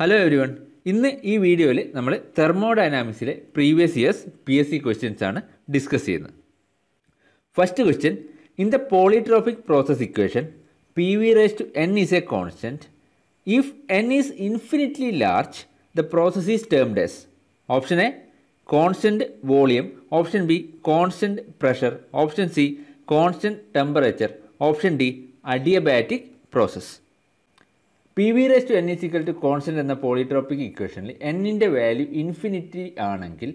Hello everyone ഇന്ന് ഈ വീഡിയോയിൽ നമ്മൾ തെർമോഡൈനാമിക്സിലെ previous years P S C questions ആണ് ഡിസ്കസ് ചെയ്യുന്നത് first question in the polytropic process equation P V raise to N is a constant if N is infinitely large the process is termed as option A constant volume option B constant pressure option C constant temperature option D adiabatic process P V raise to N is equal to constant എന്ന polytropic ഇക്വേഷനിൽ എന്നിൻ്റെ value infinity ആണെങ്കിൽ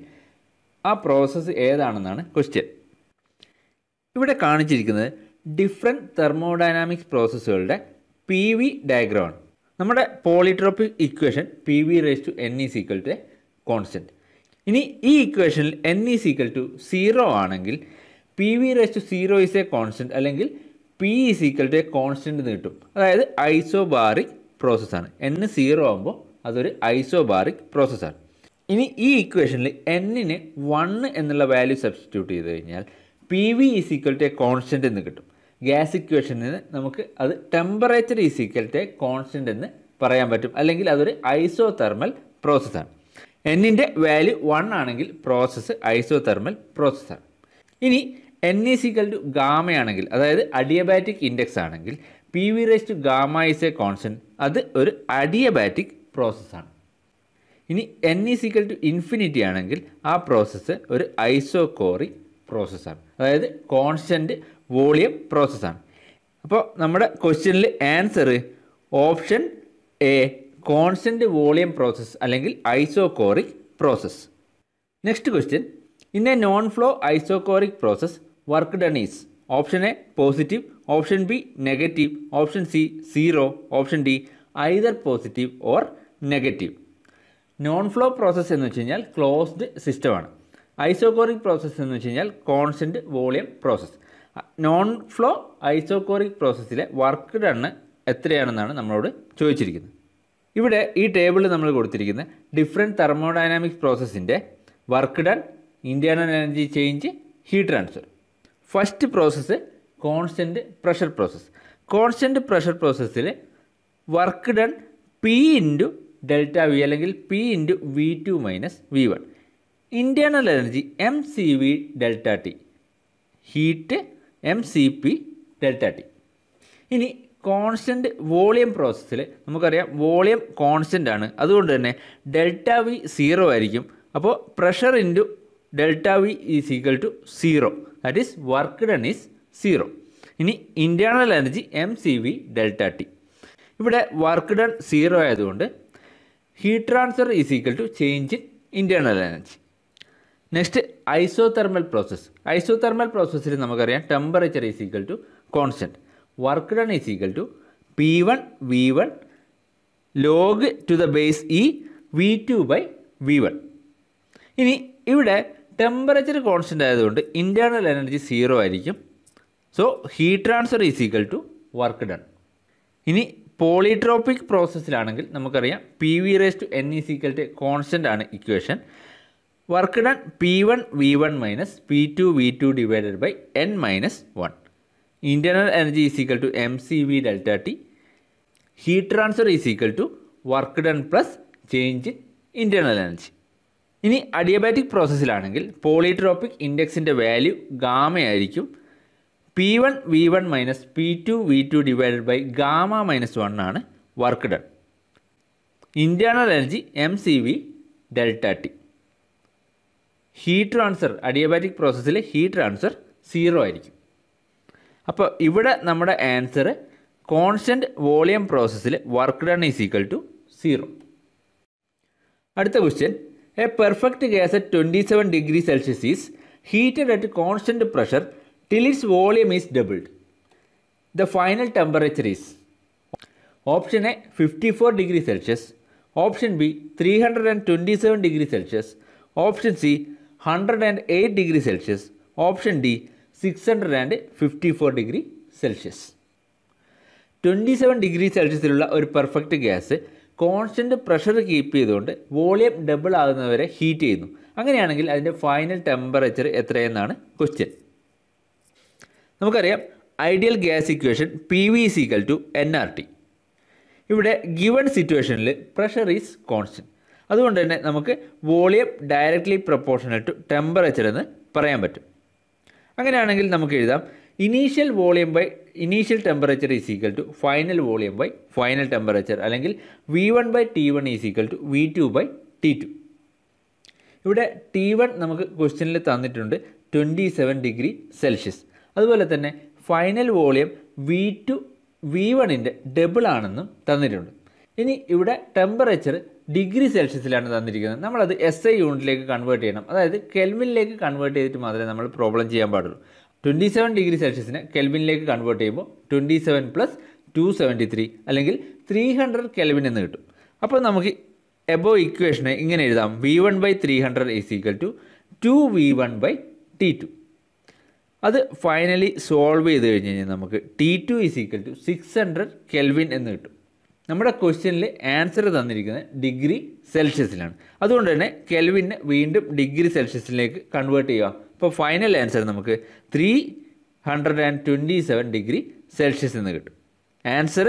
ആ process ഏതാണെന്നാണ് question ഇവിടെ കാണിച്ചിരിക്കുന്നത് different thermodynamics പ്രോസസ്സുകളുടെ P V ഡയഗ്രാമാണ് നമ്മുടെ polytropic equation P V raise to N is equal to constant ഇനി ഈ ഇക്വേഷനിൽ N is equal to zero ആണെങ്കിൽ P V raise to zero is a constant അല്ലെങ്കിൽ P is equal to a constant എന്ന് കിട്ടും അതായത് ഐസോബാറിക് പ്രോസസ്സാണ് N zero ആകുമ്പോൾ അതൊരു ഐസോബാറിക് പ്രോസസ്സാണ് ഇനി ഈ ഇക്വേഷനിൽ എന്നിന് വണ്ണ് എന്നുള്ള വാല്യൂ സബ്സ്റ്റിറ്റ്യൂട്ട് ചെയ്ത് കഴിഞ്ഞാൽ P V is equal to a constant എന്ന് കിട്ടും ഗ്യാസ് ഇക്വേഷനിൽ നിന്ന് നമുക്ക് അത് temperature is equal to a constant എന്ന് പറയാൻ പറ്റും അല്ലെങ്കിൽ അതൊരു ഐസോ തെർമൽ പ്രോസസ്സാണ് എന്നിൻ്റെ വാല്യൂ വൺ ആണെങ്കിൽ പ്രോസസ്സ് ഐസോ തെർമൽ പ്രോസസ്സാണ് ഇനി എൻ ഈസ് ഈക്വൽ ടു ഗാമയാണെങ്കിൽ അതായത് അഡിയബാറ്റിക് ഇൻഡെക്സ് ആണെങ്കിൽ P V raise to gamma is a constant അത് ഒരു അഡിയബാറ്റിക് പ്രോസസ്സാണ് ഇനി എൻ ഈസിക്കൽ ടു ഇൻഫിനിറ്റി ആണെങ്കിൽ ആ പ്രോസസ്സ് ഒരു ഐസോകോറി പ്രോസസ്സാണ് അതായത് കോൺസ്റ്റൻറ്റ് വോളിയം പ്രോസസ്സാണ് അപ്പോൾ നമ്മുടെ ക്വസ്റ്റ്യനിൽ answer option A constant volume process അല്ലെങ്കിൽ isochoric process next question in a non flow isochoric process work done is option A positive option B negative option C zero option D either positive or negative non flow process എന്ന് വെച്ച് കഴിഞ്ഞാൽ closed സിസ്റ്റമാണ് isochoric process എന്ന് വെച്ച് കഴിഞ്ഞാൽ constant volume process non flow isochoric പ്രോസസ്സിലെ work done എത്രയാണെന്നാണ് നമ്മളോട് ചോദിച്ചിരിക്കുന്നത് ഇവിടെ ഈ ടേബിളിൽ നമ്മൾ കൊടുത്തിരിക്കുന്ന ഡിഫറെൻറ്റ് തെർമോഡൈനാമിക് പ്രോസസ്സിൻ്റെ work done internal energy change heat transfer first process constant pressure process constant pressure പ്രോസസ്സിൽ work done P into delta V അല്ലെങ്കിൽ P into V two minus V one internal energy M C V delta T heat M C P delta T ഇനി constant volume പ്രോസസ്സിൽ നമുക്കറിയാം volume constant ആണ് അതുകൊണ്ട് തന്നെ delta V zero ആയിരിക്കും അപ്പോൾ pressure into delta V is equal to zero that is work done is zero ഇനി internal energy M C V delta T ഇവിടെ വർക്ക് ഡൺ സീറോ ആയതുകൊണ്ട് heat transfer is equal to change in internal energy next isothermal process isothermal പ്രോസസ്സിൽ നമുക്കറിയാം temperature is equal to constant work done is equal to P one V one log to the base E V two by V one ഇനി ഇവിടെ temperature constant ആയതുകൊണ്ട് internal energy zero ആയിരിക്കും so heat transfer is equal to work done ഇനി polytropic പ്രോസസ്സിലാണെങ്കിൽ നമുക്കറിയാം P V raise to N is equal to constant ആണ് equation work done P one V one minus P two V two divided by N minus one internal energy is equal to M C V delta T heat transfer is equal to work done plus change internal energy ഇനി adiabatic പ്രോസസ്സിലാണെങ്കിൽ polytropic ഇൻഡെക്സിൻ്റെ value ഗാമയായിരിക്കും P one V one minus P two V two divided by gamma minus one ആണ് work done internal energy M C V delta T heat transfer adiabatic പ്രോസസ്സിൽ heat transfer zero ആയിരിക്കും അപ്പോൾ ഇവിടെ നമ്മുടെ answer constant volume പ്രോസസ്സിൽ work done is equal to zero അടുത്ത question a perfect gas at twenty seven degree Celsius is heated at constant pressure till its volume is doubled. The final temperature is Option A 54 degree Celsius, Option B 327 degree Celsius, Option C 108 degree Celsius, Option D 654 degree Celsius. 27 degree Celsius സെൽഷ്യസിലുള്ള ഒരു perfect gas constant pressure keep ചെയ്തുകൊണ്ട് volume double ആകുന്നവരെ heat ചെയ്യുന്നു അങ്ങനെയാണെങ്കിൽ അതിൻ്റെ final temperature എത്രയെന്നാണ് question നമുക്കറിയാം ideal gas equation P V is to N R T ഇവിടെ ഗിവൺ സിറ്റുവേഷനിൽ പ്രഷർ ഈസ് കോൺസ്റ്റൻറ്റ് അതുകൊണ്ട് തന്നെ നമുക്ക് volume directly proportional to temperature എന്ന് പറയാൻ പറ്റും അങ്ങനെയാണെങ്കിൽ നമുക്ക് എഴുതാം initial volume by initial temperature is equal to final volume by final temperature അല്ലെങ്കിൽ V one by T one is equal to V two by T two ഇവിടെ T one നമുക്ക് ക്വസ്റ്റ്യനിൽ തന്നിട്ടുണ്ട് ട്വൻറ്റി സെവൻ ഡിഗ്രി സെൽഷ്യസ് അതുപോലെ തന്നെ final volume V two V വണ്ണിൻ്റെ double ആണെന്നും തന്നിട്ടുണ്ട് ഇനി ഇവിടെ ടെമ്പറേച്ചർ ഡിഗ്രി സെൽഷ്യസിലാണ് തന്നിരിക്കുന്നത് നമ്മളത് എസ് ഐ യൂണിറ്റിലേക്ക് കൺവേർട്ട് ചെയ്യണം അതായത് കെൽവിനിലേക്ക് കൺവേർട്ട് ചെയ്തിട്ട് മാത്രമേ നമ്മൾ പ്രോബ്ലം ചെയ്യാൻ പാടുള്ളൂ ട്വൻറ്റി സെവൻ ഡിഗ്രി സെൽഷ്യസിനെ കെൽവിനിലേക്ക് കൺവേർട്ട് ചെയ്യുമ്പോൾ twenty seven plus two seventy three അല്ലെങ്കിൽ ത്രീ ഹൺഡ്രഡ് കെൽവിൻ എന്ന് കിട്ടും അപ്പോൾ നമുക്ക് എബോ ഇക്വേഷനെ ഇങ്ങനെ എഴുതാം V one by three hundred is equal to two V one by T two അത് ഫൈനലി സോൾവ് ചെയ്ത് കഴിഞ്ഞ് കഴിഞ്ഞാൽ നമുക്ക് T two is equal to six hundred kelvin എന്ന് കിട്ടും നമ്മുടെ ക്വസ്റ്റ്യനിൽ ആൻസർ തന്നിരിക്കുന്നത് ഡിഗ്രി സെൽഷ്യസിലാണ് അതുകൊണ്ട് തന്നെ കെൽവിനെ വീണ്ടും ഡിഗ്രി സെൽഷ്യസിലേക്ക് കൺവേർട്ട് ചെയ്യുക അപ്പോൾ ഫൈനൽ ആൻസർ നമുക്ക് three hundred and twenty seven degree Celsius എന്ന് കിട്ടും answer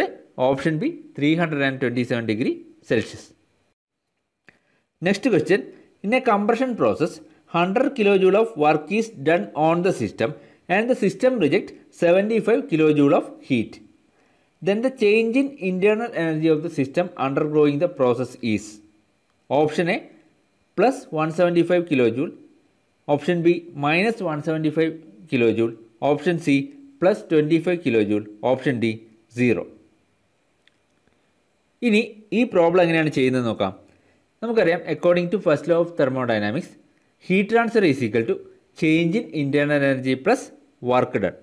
option B three hundred and twenty seven degree Celsius next question in a compression process 100 kilojoule of work is done on the system and the system rejects 75 kilojoule of heat. Then the change in internal energy of the system undergoing the process is option A plus 175 kilojoule, option B minus 175 kilojoule, option C plus 25 kilojoule, option D 0. ഇനി ഈ problem എങ്ങനെയാണ് ചെയ്യുന്നത് നോക്കാം നമുക്കറിയാം according to first law of thermodynamics heat transfer is equal to change in internal energy plus work done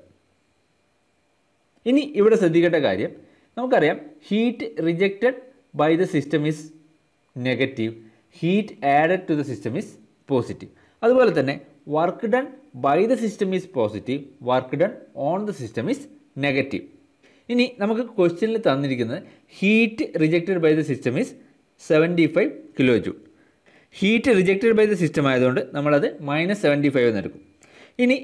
ഇനി ഇവിടെ ശ്രദ്ധിക്കേണ്ട കാര്യം നമുക്കറിയാം heat rejected by the system is negative heat added to the system is positive അതുപോലെ തന്നെ work done by the system is positive work done on the system is negative ഇനി നമുക്ക് ക്വസ്റ്റ്യനിൽ തന്നിരിക്കുന്നത് heat rejected by the system is seventy five kilo joule heat rejected by the system ആയതുകൊണ്ട് നമ്മളത് minus seventy five എന്നെടുക്കും ഇനി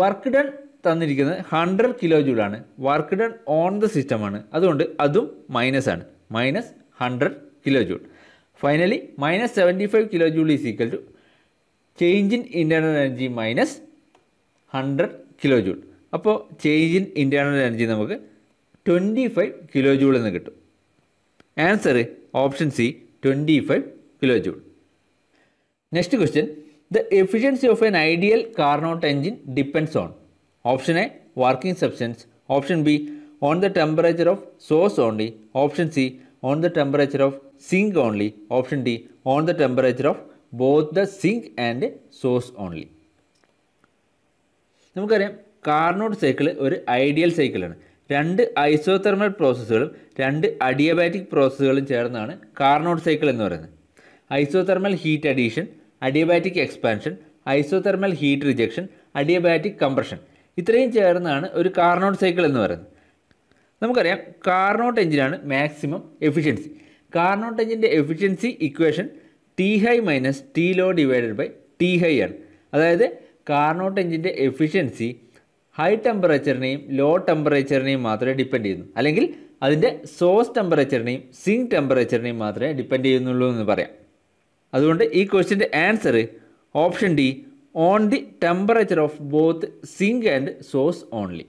work done തന്നിരിക്കുന്നത് hundred kilo ജൂളാണ് വർക്ക് ഡൺ ഓൺ ദ സിസ്റ്റമാണ് അതുകൊണ്ട് അതും മൈനസ് ആണ് minus hundred kilo joule finally minus seventy five kilo joule is equal to change in internal energy minus hundred kilo joule അപ്പോൾ change in internal energy നമുക്ക് twenty five kilo joule എന്ന് കിട്ടും answer option C twenty five kilo joule next question the efficiency of N ideal Carnot engine depends on option A working substance option B on the temperature of sauce only option C on the temperature of zinc only option D on the temperature of both the zinc and സോസ് only നമുക്കറിയാം Carnot cycle ഒരു ideal സൈക്കിളാണ് രണ്ട് isothermal പ്രോസസ്സുകളും രണ്ട് adiabatic പ്രോസസ്സുകളും ചേർന്നാണ് Carnot cycle എന്ന് പറയുന്നത് isothermal heat addition adiabatic expansion isothermal heat rejection adiabatic compression ഇത്രയും ചേർന്നാണ് ഒരു കാർനോട്ട് സൈക്കിൾ എന്ന് പറയുന്നത് നമുക്കറിയാം കാർനോട്ട് എഞ്ചിനാണ് മാക്സിമം എഫിഷ്യൻസി കാർനോട്ട് എഞ്ചിൻ്റെ efficiency equation T high minus T low divided by T high ആണ് അതായത് കാർനോട്ട് എഞ്ചിൻ്റെ എഫിഷ്യൻസി ഹൈ ടെമ്പറേച്ചറിനെയും ലോ ടെമ്പറേച്ചറിനെയും മാത്രമേ ഡിപ്പെൻഡ് ചെയ്യുന്നു അല്ലെങ്കിൽ അതിൻ്റെ സോഴ്സ് ടെമ്പറേച്ചറിനെയും സിങ്ക് ടെമ്പറേച്ചറിനെയും മാത്രമേ ഡിപ്പെൻഡ് ചെയ്യുന്നുള്ളൂ എന്ന് പറയാം അതുകൊണ്ട് ഈ ക്വസ്റ്റ്യൻ്റെ answer option D on the temperature of both sink and സോസ് ഓൺലി